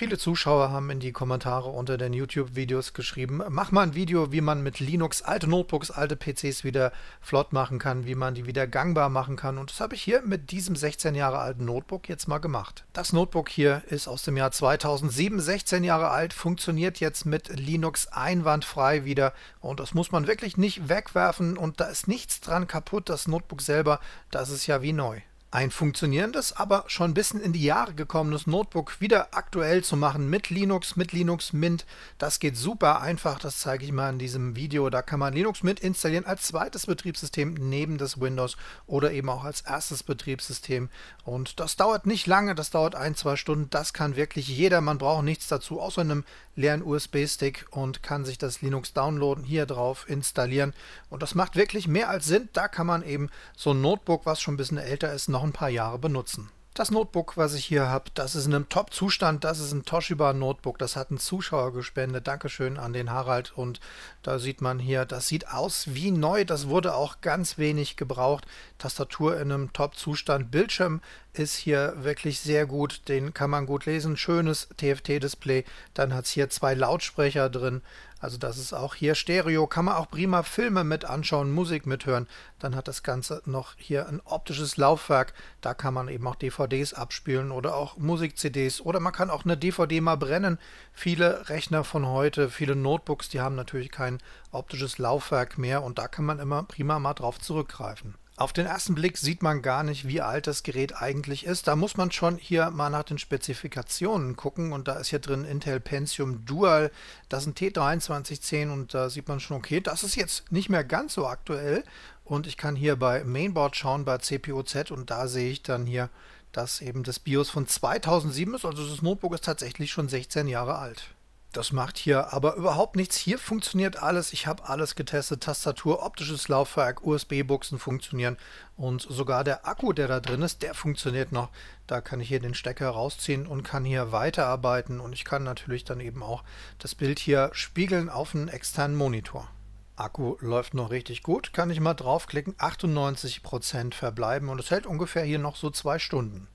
Viele Zuschauer haben in die Kommentare unter den YouTube-Videos geschrieben, mach mal ein Video, wie man mit Linux alte Notebooks, alte PCs wieder flott machen kann, wie man die wieder gangbar machen kann. Und das habe ich hier mit diesem 16 Jahre alten Notebook jetzt mal gemacht. Das Notebook hier ist aus dem Jahr 2007, 16 Jahre alt, funktioniert jetzt mit Linux einwandfrei wieder. Und das muss man wirklich nicht wegwerfen und da ist nichts dran kaputt. Das Notebook selber, das ist ja wie neu. Ein funktionierendes, aber schon ein bisschen in die Jahre gekommenes Notebook wieder aktuell zu machen mit Linux, mit Linux Mint, das geht super einfach, das zeige ich mal in diesem Video. Da kann man Linux Mint installieren als zweites Betriebssystem neben das Windows oder eben auch als erstes Betriebssystem. Und das dauert nicht lange, das dauert ein, zwei Stunden, das kann wirklich jeder. Man braucht nichts dazu, außer einem leeren USB-Stick und kann sich das Linux downloaden, hier drauf installieren. Und das macht wirklich mehr als Sinn, da kann man eben so ein Notebook, was schon ein bisschen älter ist, noch noch ein paar Jahre benutzen. Das Notebook, was ich hier habe, das ist in einem Top-Zustand. Das ist ein Toshiba-Notebook. Das hat ein Zuschauer gespendet. Dankeschön an den Harald. Und da sieht man hier, das sieht aus wie neu. Das wurde auch ganz wenig gebraucht. Tastatur in einem Top-Zustand. Bildschirm ist hier wirklich sehr gut, den kann man gut lesen. Schönes TFT-Display, dann hat es hier zwei Lautsprecher drin, also das ist auch hier Stereo, kann man auch prima Filme mit anschauen, Musik mithören. Dann hat das Ganze noch hier ein optisches Laufwerk, da kann man eben auch DVDs abspielen oder auch Musik-CDs oder man kann auch eine DVD mal brennen. Viele Rechner von heute, viele Notebooks, die haben natürlich kein optisches Laufwerk mehr und da kann man immer prima mal drauf zurückgreifen. Auf den ersten Blick sieht man gar nicht, wie alt das Gerät eigentlich ist. Da muss man schon hier mal nach den Spezifikationen gucken. Und da ist hier drin Intel Pentium Dual. Das sind T2310 und da sieht man schon, okay, das ist jetzt nicht mehr ganz so aktuell. Und ich kann hier bei Mainboard schauen, bei CPU-Z und da sehe ich dann hier, dass eben das BIOS von 2007 ist. Also das Notebook ist tatsächlich schon 16 Jahre alt. Das macht hier aber überhaupt nichts. Hier funktioniert alles. Ich habe alles getestet. Tastatur, optisches Laufwerk, USB-Buchsen funktionieren und sogar der Akku, der da drin ist, der funktioniert noch. Da kann ich hier den Stecker rausziehen und kann hier weiterarbeiten und ich kann natürlich dann eben auch das Bild hier spiegeln auf einen externen Monitor. Akku läuft noch richtig gut. Kann ich mal draufklicken. 98% verbleiben und es hält ungefähr hier noch so zwei Stunden.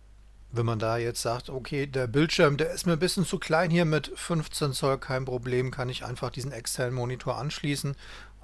Wenn man da jetzt sagt, okay, der Bildschirm, der ist mir ein bisschen zu klein hier mit 15 Zoll, kein Problem, kann ich einfach diesen externen Monitor anschließen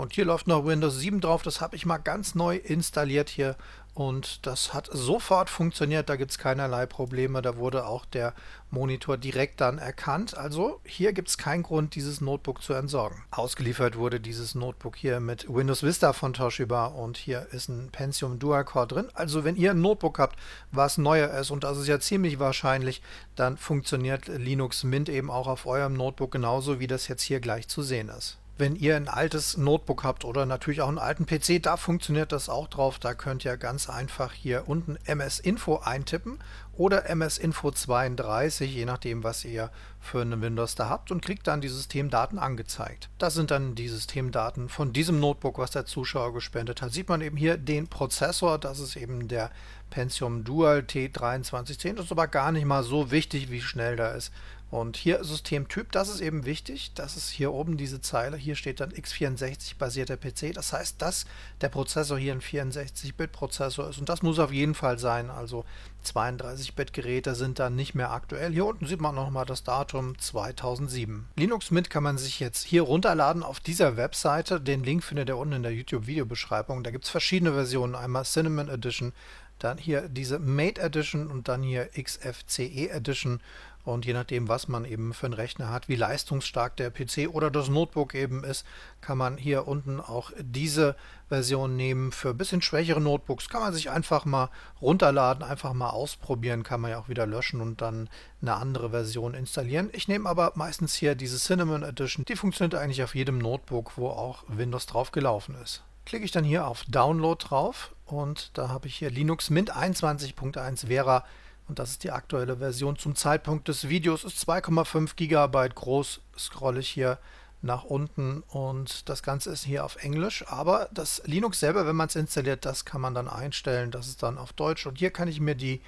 und hier läuft noch Windows 7 drauf. Das habe ich mal ganz neu installiert hier. Und das hat sofort funktioniert. Da gibt es keinerlei Probleme. Da wurde auch der Monitor direkt dann erkannt. Also hier gibt es keinen Grund, dieses Notebook zu entsorgen. Ausgeliefert wurde dieses Notebook hier mit Windows Vista von Toshiba. Und hier ist ein Pentium Dual-Core drin. Also wenn ihr ein Notebook habt, was neuer ist, und das ist ja ziemlich wahrscheinlich, dann funktioniert Linux Mint eben auch auf eurem Notebook genauso, wie das jetzt hier gleich zu sehen ist wenn ihr ein altes Notebook habt oder natürlich auch einen alten PC, da funktioniert das auch drauf. Da könnt ihr ganz einfach hier unten MS Info eintippen oder MS Info 32, je nachdem, was ihr für einen Windows da habt und kriegt dann die Systemdaten angezeigt. Das sind dann die Systemdaten von diesem Notebook, was der Zuschauer gespendet hat. Sieht man eben hier den Prozessor, das ist eben der Pentium Dual T2310. Das ist aber gar nicht mal so wichtig, wie schnell da ist. Und hier Systemtyp, das ist eben wichtig, das ist hier oben diese Zeile, hier steht dann x64-basierter PC, das heißt, dass der Prozessor hier ein 64-Bit-Prozessor ist und das muss auf jeden Fall sein, also 32-Bit-Geräte sind dann nicht mehr aktuell. Hier unten sieht man nochmal das Datum 2007. Linux Mint kann man sich jetzt hier runterladen auf dieser Webseite, den Link findet ihr unten in der YouTube-Videobeschreibung, da gibt es verschiedene Versionen, einmal Cinnamon Edition, dann hier diese Mate Edition und dann hier XFCE Edition. Und je nachdem, was man eben für einen Rechner hat, wie leistungsstark der PC oder das Notebook eben ist, kann man hier unten auch diese Version nehmen. Für ein bisschen schwächere Notebooks kann man sich einfach mal runterladen, einfach mal ausprobieren, kann man ja auch wieder löschen und dann eine andere Version installieren. Ich nehme aber meistens hier diese Cinnamon Edition. Die funktioniert eigentlich auf jedem Notebook, wo auch Windows drauf gelaufen ist. Klicke ich dann hier auf Download drauf und da habe ich hier Linux Mint 21.1 Vera und das ist die aktuelle Version zum Zeitpunkt des Videos, ist 2,5 GB groß, scrolle ich hier nach unten und das Ganze ist hier auf Englisch, aber das Linux selber, wenn man es installiert, das kann man dann einstellen, das ist dann auf Deutsch und hier kann ich mir die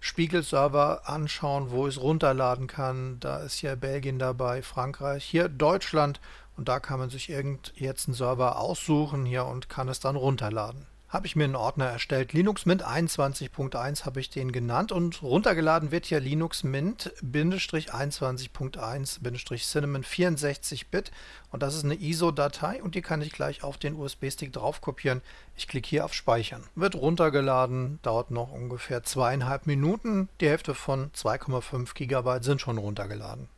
Spiegel-Server anschauen, wo ich es runterladen kann. Da ist hier Belgien dabei, Frankreich, hier Deutschland und da kann man sich irgend jetzt einen Server aussuchen hier und kann es dann runterladen habe ich mir einen Ordner erstellt. Linux Mint 21.1 habe ich den genannt und runtergeladen wird hier Linux Mint 21.1 Cinnamon 64-Bit und das ist eine ISO-Datei und die kann ich gleich auf den USB-Stick drauf kopieren. Ich klicke hier auf Speichern. Wird runtergeladen, dauert noch ungefähr zweieinhalb Minuten. Die Hälfte von 2,5 GB sind schon runtergeladen.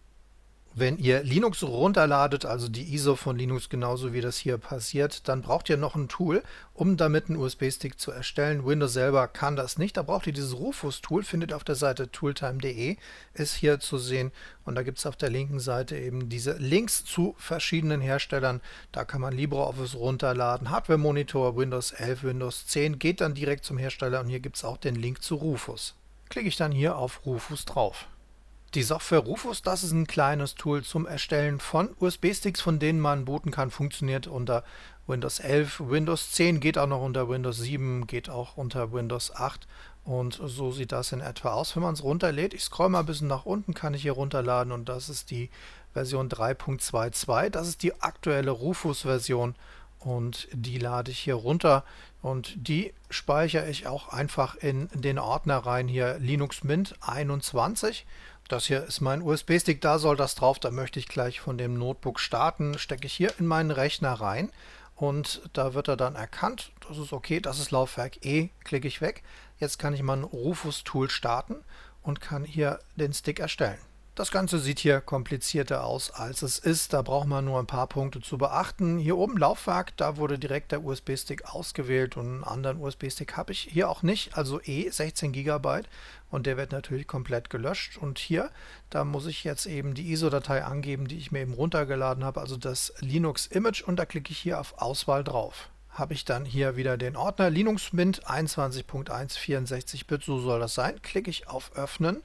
Wenn ihr Linux runterladet, also die ISO von Linux genauso wie das hier passiert, dann braucht ihr noch ein Tool, um damit einen USB-Stick zu erstellen. Windows selber kann das nicht, da braucht ihr dieses Rufus-Tool, findet auf der Seite tooltime.de, ist hier zu sehen und da gibt es auf der linken Seite eben diese Links zu verschiedenen Herstellern. Da kann man LibreOffice runterladen, Hardware-Monitor, Windows 11, Windows 10, geht dann direkt zum Hersteller und hier gibt es auch den Link zu Rufus. Klicke ich dann hier auf Rufus drauf. Die Software Rufus, das ist ein kleines Tool zum Erstellen von USB-Sticks, von denen man booten kann, funktioniert unter Windows 11, Windows 10 geht auch noch unter Windows 7, geht auch unter Windows 8 und so sieht das in etwa aus. Wenn man es runterlädt, ich scroll mal ein bisschen nach unten, kann ich hier runterladen und das ist die Version 3.22, das ist die aktuelle Rufus-Version und die lade ich hier runter und die speichere ich auch einfach in den Ordner rein hier Linux Mint 21 das hier ist mein USB-Stick, da soll das drauf. Da möchte ich gleich von dem Notebook starten. Stecke ich hier in meinen Rechner rein und da wird er dann erkannt. Das ist okay, das ist Laufwerk E, klicke ich weg. Jetzt kann ich mein Rufus-Tool starten und kann hier den Stick erstellen. Das Ganze sieht hier komplizierter aus, als es ist. Da braucht man nur ein paar Punkte zu beachten. Hier oben Laufwerk, da wurde direkt der USB-Stick ausgewählt und einen anderen USB-Stick habe ich hier auch nicht. Also E 16 GB und der wird natürlich komplett gelöscht. Und hier, da muss ich jetzt eben die ISO-Datei angeben, die ich mir eben runtergeladen habe, also das Linux-Image und da klicke ich hier auf Auswahl drauf habe ich dann hier wieder den Ordner Linux Mint 21.1 64-Bit, so soll das sein. Klicke ich auf Öffnen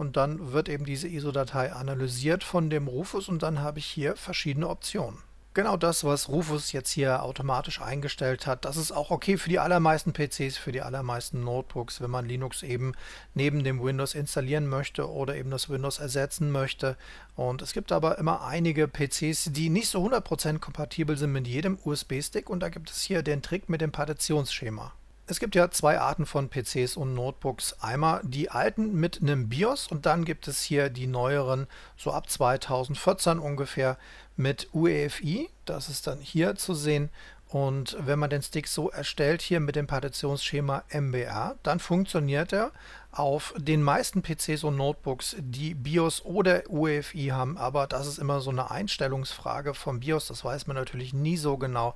und dann wird eben diese ISO-Datei analysiert von dem Rufus und dann habe ich hier verschiedene Optionen. Genau das, was Rufus jetzt hier automatisch eingestellt hat, das ist auch okay für die allermeisten PCs, für die allermeisten Notebooks, wenn man Linux eben neben dem Windows installieren möchte oder eben das Windows ersetzen möchte. Und es gibt aber immer einige PCs, die nicht so 100% kompatibel sind mit jedem USB-Stick und da gibt es hier den Trick mit dem Partitionsschema. Es gibt ja zwei Arten von PCs und Notebooks. Einmal die alten mit einem BIOS und dann gibt es hier die neueren, so ab 2014 ungefähr, mit UEFI. Das ist dann hier zu sehen. Und wenn man den Stick so erstellt, hier mit dem Partitionsschema MBR, dann funktioniert er auf den meisten PCs und Notebooks, die BIOS oder UEFI haben, aber das ist immer so eine Einstellungsfrage vom BIOS, das weiß man natürlich nie so genau.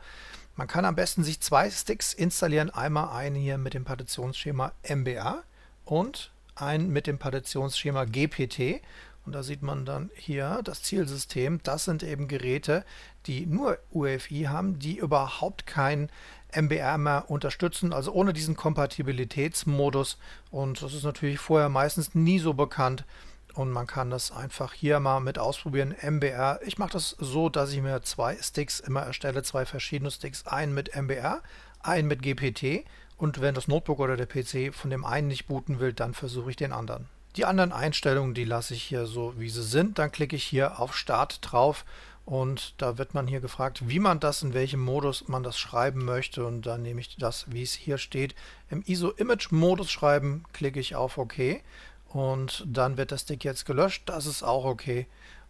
Man kann am besten sich zwei Sticks installieren, einmal einen hier mit dem Partitionsschema MBA und einen mit dem Partitionsschema GPT und da sieht man dann hier das Zielsystem. Das sind eben Geräte, die nur UEFI haben, die überhaupt kein MBR immer unterstützen, also ohne diesen Kompatibilitätsmodus. Und das ist natürlich vorher meistens nie so bekannt. Und man kann das einfach hier mal mit ausprobieren. MBR. Ich mache das so, dass ich mir zwei Sticks immer erstelle, zwei verschiedene Sticks. Einen mit MBR, einen mit GPT. Und wenn das Notebook oder der PC von dem einen nicht booten will, dann versuche ich den anderen. Die anderen Einstellungen, die lasse ich hier so, wie sie sind. Dann klicke ich hier auf Start drauf und da wird man hier gefragt, wie man das, in welchem Modus man das schreiben möchte. Und dann nehme ich das, wie es hier steht, im ISO-Image-Modus schreiben, klicke ich auf OK. Und dann wird der Stick jetzt gelöscht, das ist auch OK.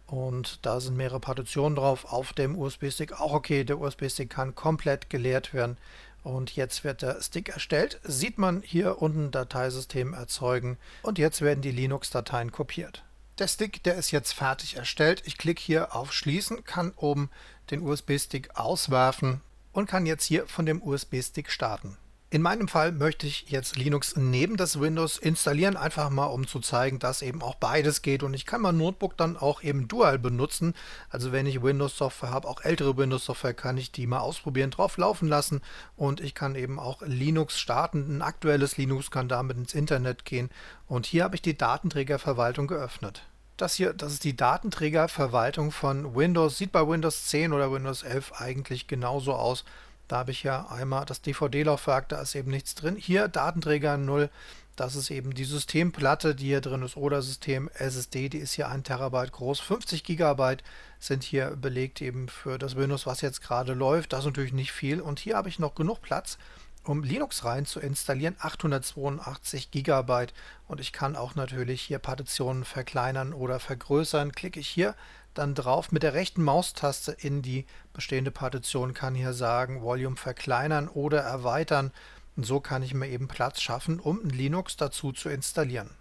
Und da sind mehrere Partitionen drauf, auf dem USB-Stick auch OK. Der USB-Stick kann komplett geleert werden. Und jetzt wird der Stick erstellt, sieht man hier unten Dateisystem erzeugen. Und jetzt werden die Linux-Dateien kopiert. Der Stick, der ist jetzt fertig erstellt. Ich klicke hier auf Schließen, kann oben den USB-Stick auswerfen und kann jetzt hier von dem USB-Stick starten. In meinem Fall möchte ich jetzt Linux neben das Windows installieren, einfach mal um zu zeigen, dass eben auch beides geht und ich kann mein Notebook dann auch eben dual benutzen. Also wenn ich Windows-Software habe, auch ältere Windows-Software, kann ich die mal ausprobieren, drauf laufen lassen und ich kann eben auch Linux starten, ein aktuelles Linux kann damit ins Internet gehen und hier habe ich die Datenträgerverwaltung geöffnet. Das hier, das ist die Datenträgerverwaltung von Windows, sieht bei Windows 10 oder Windows 11 eigentlich genauso aus. Da habe ich ja einmal das DVD-Laufwerk, da ist eben nichts drin. Hier Datenträger 0, das ist eben die Systemplatte, die hier drin ist, oder System SSD, die ist hier 1 Terabyte groß. 50 Gigabyte sind hier belegt eben für das Windows, was jetzt gerade läuft. Das ist natürlich nicht viel. Und hier habe ich noch genug Platz, um Linux rein zu installieren, 882 Gigabyte. Und ich kann auch natürlich hier Partitionen verkleinern oder vergrößern. Klicke ich hier, dann drauf mit der rechten Maustaste in die bestehende Partition, kann hier sagen Volume verkleinern oder erweitern. Und so kann ich mir eben Platz schaffen, um ein Linux dazu zu installieren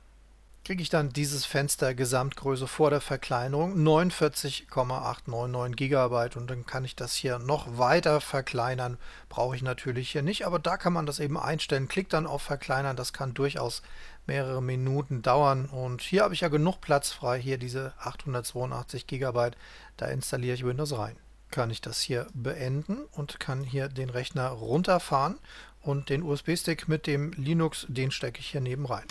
kriege ich dann dieses Fenster Gesamtgröße vor der Verkleinerung 49,899 GB und dann kann ich das hier noch weiter verkleinern. Brauche ich natürlich hier nicht, aber da kann man das eben einstellen. Klickt dann auf Verkleinern, das kann durchaus mehrere Minuten dauern und hier habe ich ja genug Platz frei, hier diese 882 GB, da installiere ich Windows rein. Kann ich das hier beenden und kann hier den Rechner runterfahren und den USB-Stick mit dem Linux, den stecke ich hier neben rein.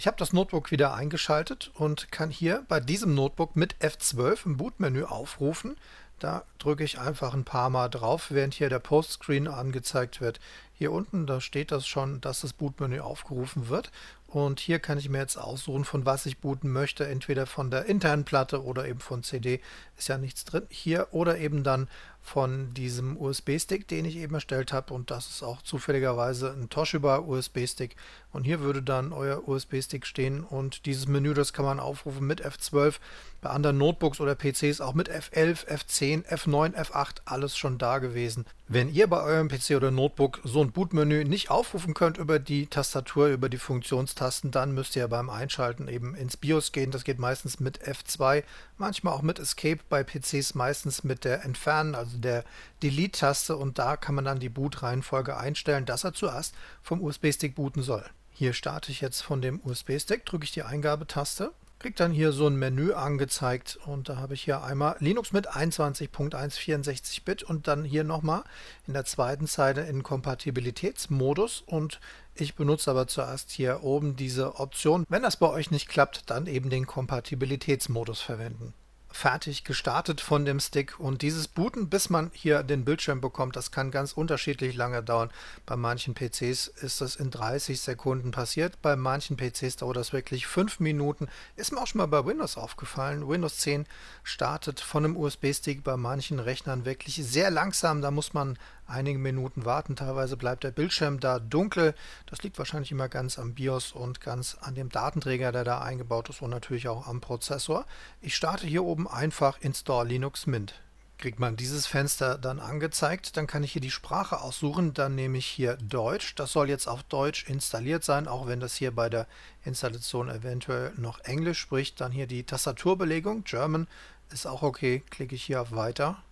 Ich habe das Notebook wieder eingeschaltet und kann hier bei diesem Notebook mit F12 im Bootmenü aufrufen. Da drücke ich einfach ein paar Mal drauf, während hier der Postscreen angezeigt wird. Hier unten, da steht das schon, dass das Bootmenü aufgerufen wird. Und hier kann ich mir jetzt aussuchen, von was ich booten möchte. Entweder von der internen Platte oder eben von CD. Ist ja nichts drin hier. Oder eben dann von diesem USB-Stick, den ich eben erstellt habe und das ist auch zufälligerweise ein Toshiba USB-Stick und hier würde dann euer USB-Stick stehen und dieses Menü, das kann man aufrufen mit F12, bei anderen Notebooks oder PCs auch mit F11, F10, F9, F8, alles schon da gewesen. Wenn ihr bei eurem PC oder Notebook so ein Bootmenü nicht aufrufen könnt über die Tastatur, über die Funktionstasten, dann müsst ihr beim Einschalten eben ins BIOS gehen. Das geht meistens mit F2, manchmal auch mit Escape, bei PCs meistens mit der Entfernen, also unten also der Delete-Taste und da kann man dann die Boot-Reihenfolge einstellen, dass er zuerst vom USB-Stick booten soll. Hier starte ich jetzt von dem USB-Stick, drücke ich die Eingabetaste, kriege dann hier so ein Menü angezeigt und da habe ich hier einmal Linux mit 21.1 64-Bit und dann hier nochmal in der zweiten Zeile in Kompatibilitätsmodus und ich benutze aber zuerst hier oben diese Option. Wenn das bei euch nicht klappt, dann eben den Kompatibilitätsmodus verwenden fertig gestartet von dem Stick. Und dieses Booten, bis man hier den Bildschirm bekommt, das kann ganz unterschiedlich lange dauern. Bei manchen PCs ist das in 30 Sekunden passiert, bei manchen PCs dauert das wirklich 5 Minuten. Ist mir auch schon mal bei Windows aufgefallen. Windows 10 startet von einem USB-Stick bei manchen Rechnern wirklich sehr langsam. Da muss man einige Minuten warten. Teilweise bleibt der Bildschirm da dunkel. Das liegt wahrscheinlich immer ganz am BIOS und ganz an dem Datenträger, der da eingebaut ist und natürlich auch am Prozessor. Ich starte hier oben einfach Install Linux Mint kriegt man dieses Fenster dann angezeigt. Dann kann ich hier die Sprache aussuchen. Dann nehme ich hier Deutsch. Das soll jetzt auf Deutsch installiert sein, auch wenn das hier bei der Installation eventuell noch Englisch spricht. Dann hier die Tastaturbelegung. German ist auch okay. Klicke ich hier auf Weiter.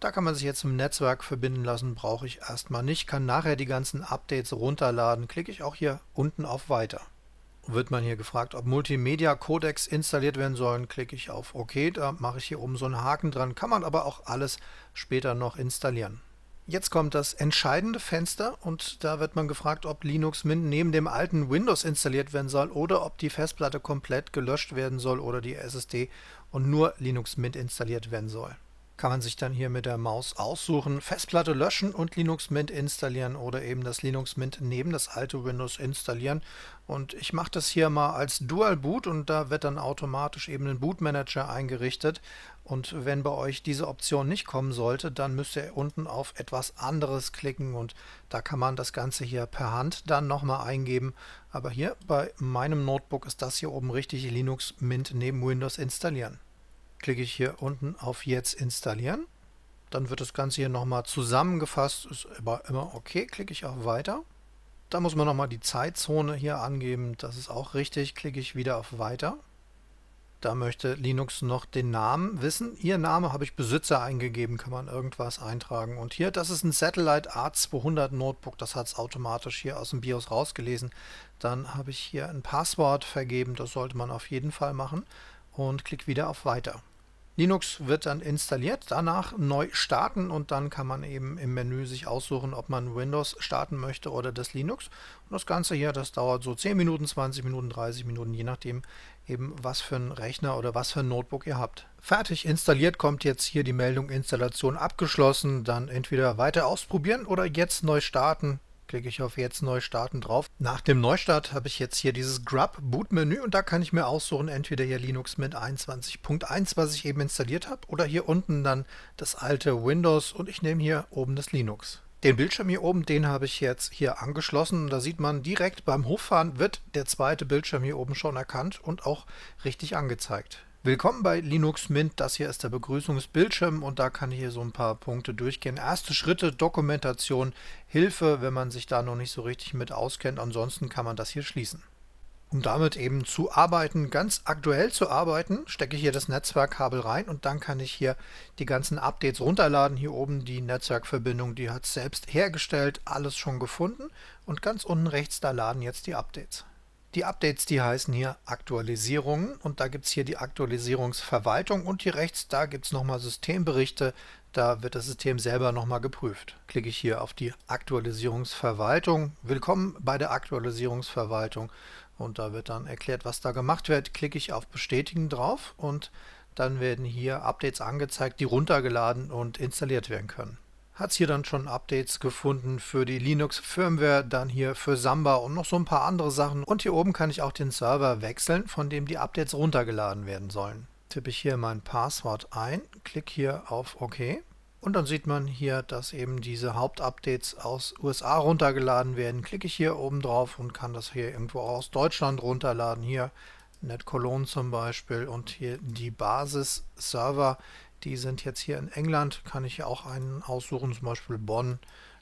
Da kann man sich jetzt im Netzwerk verbinden lassen, brauche ich erstmal nicht, kann nachher die ganzen Updates runterladen, klicke ich auch hier unten auf Weiter. Wird man hier gefragt, ob Multimedia-Codecs installiert werden sollen, klicke ich auf OK, da mache ich hier oben so einen Haken dran, kann man aber auch alles später noch installieren. Jetzt kommt das entscheidende Fenster und da wird man gefragt, ob Linux Mint neben dem alten Windows installiert werden soll oder ob die Festplatte komplett gelöscht werden soll oder die SSD und nur Linux Mint installiert werden soll kann man sich dann hier mit der Maus aussuchen, Festplatte löschen und Linux Mint installieren oder eben das Linux Mint neben das alte Windows installieren. Und ich mache das hier mal als Dual Boot und da wird dann automatisch eben ein Boot Manager eingerichtet. Und wenn bei euch diese Option nicht kommen sollte, dann müsst ihr unten auf etwas anderes klicken und da kann man das Ganze hier per Hand dann nochmal eingeben. Aber hier bei meinem Notebook ist das hier oben richtig Linux Mint neben Windows installieren klicke ich hier unten auf Jetzt installieren. Dann wird das Ganze hier nochmal zusammengefasst, ist aber immer okay, klicke ich auf Weiter. Da muss man nochmal die Zeitzone hier angeben, das ist auch richtig, klicke ich wieder auf Weiter. Da möchte Linux noch den Namen wissen. Ihr Name habe ich Besitzer eingegeben, kann man irgendwas eintragen. Und hier, das ist ein Satellite A200 Notebook, das hat es automatisch hier aus dem BIOS rausgelesen. Dann habe ich hier ein Passwort vergeben, das sollte man auf jeden Fall machen. Und klicke wieder auf Weiter. Linux wird dann installiert, danach neu starten und dann kann man eben im Menü sich aussuchen, ob man Windows starten möchte oder das Linux. Und das Ganze hier, das dauert so 10 Minuten, 20 Minuten, 30 Minuten, je nachdem eben was für ein Rechner oder was für ein Notebook ihr habt. Fertig installiert kommt jetzt hier die Meldung Installation abgeschlossen, dann entweder weiter ausprobieren oder jetzt neu starten. Klicke ich auf jetzt Neustarten drauf. Nach dem Neustart habe ich jetzt hier dieses Grub Boot Menü und da kann ich mir aussuchen, entweder hier Linux mit 21.1, was ich eben installiert habe, oder hier unten dann das alte Windows und ich nehme hier oben das Linux. Den Bildschirm hier oben, den habe ich jetzt hier angeschlossen. Da sieht man direkt beim Hochfahren wird der zweite Bildschirm hier oben schon erkannt und auch richtig angezeigt. Willkommen bei Linux Mint. Das hier ist der Begrüßungsbildschirm und da kann ich hier so ein paar Punkte durchgehen. Erste Schritte, Dokumentation, Hilfe, wenn man sich da noch nicht so richtig mit auskennt. Ansonsten kann man das hier schließen. Um damit eben zu arbeiten, ganz aktuell zu arbeiten, stecke ich hier das Netzwerkkabel rein und dann kann ich hier die ganzen Updates runterladen. Hier oben die Netzwerkverbindung, die hat es selbst hergestellt, alles schon gefunden. Und ganz unten rechts, da laden jetzt die Updates. Die Updates, die heißen hier Aktualisierungen und da gibt es hier die Aktualisierungsverwaltung und hier rechts, da gibt es nochmal Systemberichte, da wird das System selber nochmal geprüft. Klicke ich hier auf die Aktualisierungsverwaltung. Willkommen bei der Aktualisierungsverwaltung und da wird dann erklärt, was da gemacht wird. Klicke ich auf Bestätigen drauf und dann werden hier Updates angezeigt, die runtergeladen und installiert werden können hat es hier dann schon Updates gefunden für die Linux Firmware, dann hier für Samba und noch so ein paar andere Sachen. Und hier oben kann ich auch den Server wechseln, von dem die Updates runtergeladen werden sollen. Tippe ich hier mein Passwort ein, klicke hier auf OK. Und dann sieht man hier, dass eben diese Hauptupdates aus USA runtergeladen werden. Klicke ich hier oben drauf und kann das hier irgendwo aus Deutschland runterladen. Hier NetCologne zum Beispiel und hier die Basis-Server die sind jetzt hier in England, kann ich auch einen aussuchen, zum Beispiel Bonn.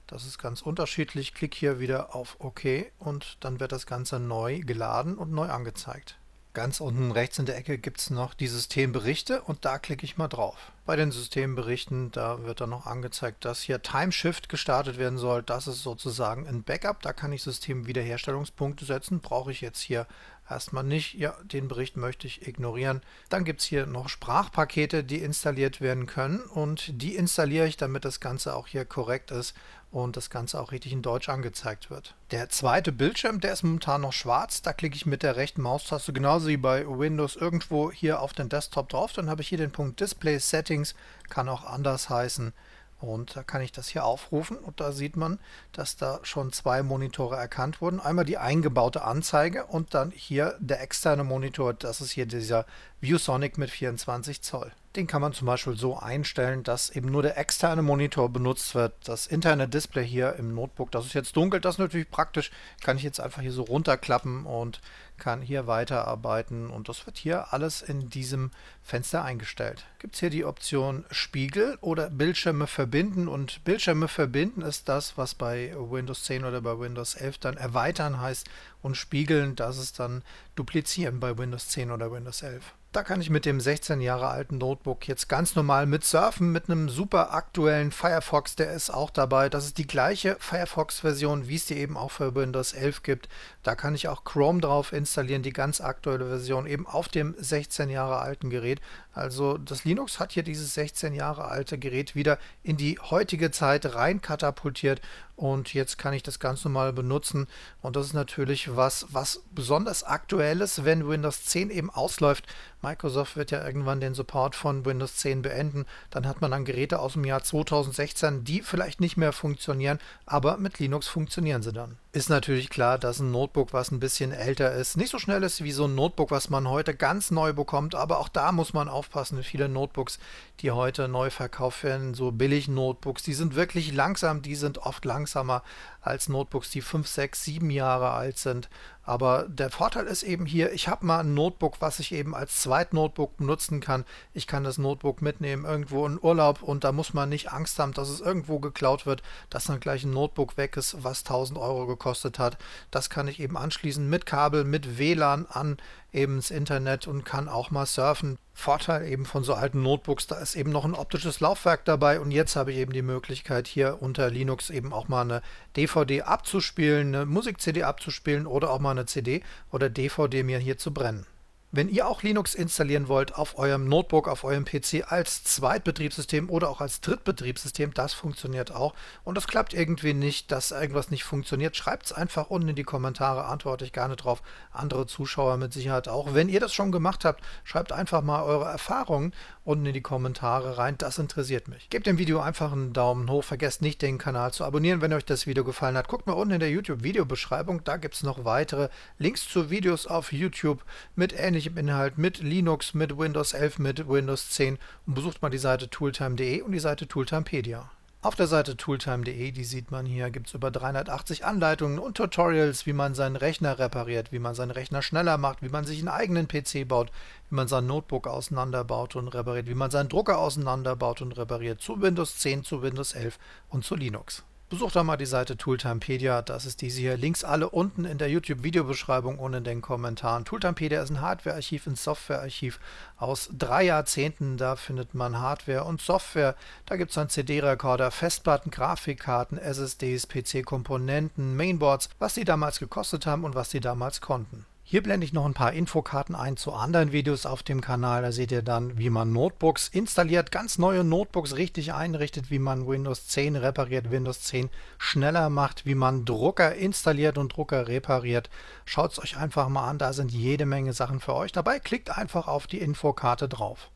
Das ist ganz unterschiedlich. Klick hier wieder auf OK und dann wird das Ganze neu geladen und neu angezeigt. Ganz unten rechts in der Ecke gibt es noch die Systemberichte und da klicke ich mal drauf. Bei den Systemberichten, da wird dann noch angezeigt, dass hier Timeshift gestartet werden soll. Das ist sozusagen ein Backup, da kann ich Systemwiederherstellungspunkte setzen. Brauche ich jetzt hier erstmal nicht, ja, den Bericht möchte ich ignorieren. Dann gibt es hier noch Sprachpakete, die installiert werden können und die installiere ich, damit das Ganze auch hier korrekt ist und das Ganze auch richtig in Deutsch angezeigt wird. Der zweite Bildschirm, der ist momentan noch schwarz, da klicke ich mit der rechten Maustaste genauso wie bei Windows irgendwo hier auf den Desktop drauf, dann habe ich hier den Punkt Display Settings, kann auch anders heißen. Und da kann ich das hier aufrufen und da sieht man, dass da schon zwei Monitore erkannt wurden. Einmal die eingebaute Anzeige und dann hier der externe Monitor. Das ist hier dieser ViewSonic mit 24 Zoll. Den kann man zum Beispiel so einstellen, dass eben nur der externe Monitor benutzt wird. Das interne Display hier im Notebook, das ist jetzt dunkel, das ist natürlich praktisch. Kann ich jetzt einfach hier so runterklappen und kann hier weiterarbeiten und das wird hier alles in diesem Fenster eingestellt. Gibt es hier die Option Spiegel oder Bildschirme verbinden und Bildschirme verbinden ist das, was bei Windows 10 oder bei Windows 11 dann erweitern heißt und spiegeln, das ist dann duplizieren bei Windows 10 oder Windows 11. Da kann ich mit dem 16 Jahre alten Notebook jetzt ganz normal mit surfen, mit einem super aktuellen Firefox, der ist auch dabei. Das ist die gleiche Firefox-Version, wie es die eben auch für Windows 11 gibt. Da kann ich auch Chrome drauf installieren, die ganz aktuelle Version, eben auf dem 16 Jahre alten Gerät. Also das Linux hat hier dieses 16 Jahre alte Gerät wieder in die heutige Zeit rein katapultiert und jetzt kann ich das ganz normal benutzen und das ist natürlich was, was besonders aktuelles, wenn Windows 10 eben ausläuft. Microsoft wird ja irgendwann den Support von Windows 10 beenden, dann hat man dann Geräte aus dem Jahr 2016, die vielleicht nicht mehr funktionieren, aber mit Linux funktionieren sie dann. Ist natürlich klar, dass ein Notebook, was ein bisschen älter ist, nicht so schnell ist wie so ein Notebook, was man heute ganz neu bekommt, aber auch da muss man auf aufpassen. Viele Notebooks, die heute neu verkauft werden, so billig Notebooks, die sind wirklich langsam, die sind oft langsamer als Notebooks, die 5, 6, 7 Jahre alt sind. Aber der Vorteil ist eben hier, ich habe mal ein Notebook, was ich eben als Zweitnotebook benutzen kann. Ich kann das Notebook mitnehmen irgendwo in Urlaub und da muss man nicht Angst haben, dass es irgendwo geklaut wird, dass dann gleich ein Notebook weg ist, was 1000 Euro gekostet hat. Das kann ich eben anschließen mit Kabel, mit WLAN an eben ins Internet und kann auch mal surfen. Vorteil eben von so alten Notebooks, da ist eben noch ein optisches Laufwerk dabei und jetzt habe ich eben die Möglichkeit hier unter Linux eben auch mal eine DVD DVD abzuspielen, eine Musik-CD abzuspielen oder auch mal eine CD oder DVD mir hier zu brennen. Wenn ihr auch Linux installieren wollt auf eurem Notebook, auf eurem PC als Zweitbetriebssystem oder auch als Drittbetriebssystem, das funktioniert auch. Und das klappt irgendwie nicht, dass irgendwas nicht funktioniert. Schreibt es einfach unten in die Kommentare, antworte ich gerne drauf. Andere Zuschauer mit Sicherheit auch. Wenn ihr das schon gemacht habt, schreibt einfach mal eure Erfahrungen unten in die Kommentare rein. Das interessiert mich. Gebt dem Video einfach einen Daumen hoch. Vergesst nicht, den Kanal zu abonnieren, wenn euch das Video gefallen hat. Guckt mal unten in der YouTube-Videobeschreibung. Da gibt es noch weitere Links zu Videos auf YouTube mit ähnlichen im Inhalt mit Linux, mit Windows 11, mit Windows 10 und besucht mal die Seite tooltime.de und die Seite tooltimepedia. Auf der Seite tooltime.de, die sieht man hier, gibt es über 380 Anleitungen und Tutorials, wie man seinen Rechner repariert, wie man seinen Rechner schneller macht, wie man sich einen eigenen PC baut, wie man sein Notebook auseinanderbaut und repariert, wie man seinen Drucker auseinanderbaut und repariert, zu Windows 10, zu Windows 11 und zu Linux. Besucht doch mal die Seite Tooltimepedia, das ist diese hier. Links alle unten in der YouTube-Videobeschreibung und in den Kommentaren. Tooltimepedia ist ein Hardware-Archiv, ein Software-Archiv aus drei Jahrzehnten. Da findet man Hardware und Software. Da gibt es einen CD-Rekorder, Festplatten, Grafikkarten, SSDs, PC-Komponenten, Mainboards, was die damals gekostet haben und was die damals konnten. Hier blende ich noch ein paar Infokarten ein zu anderen Videos auf dem Kanal. Da seht ihr dann, wie man Notebooks installiert, ganz neue Notebooks richtig einrichtet, wie man Windows 10 repariert, Windows 10 schneller macht, wie man Drucker installiert und Drucker repariert. Schaut es euch einfach mal an, da sind jede Menge Sachen für euch dabei. Klickt einfach auf die Infokarte drauf.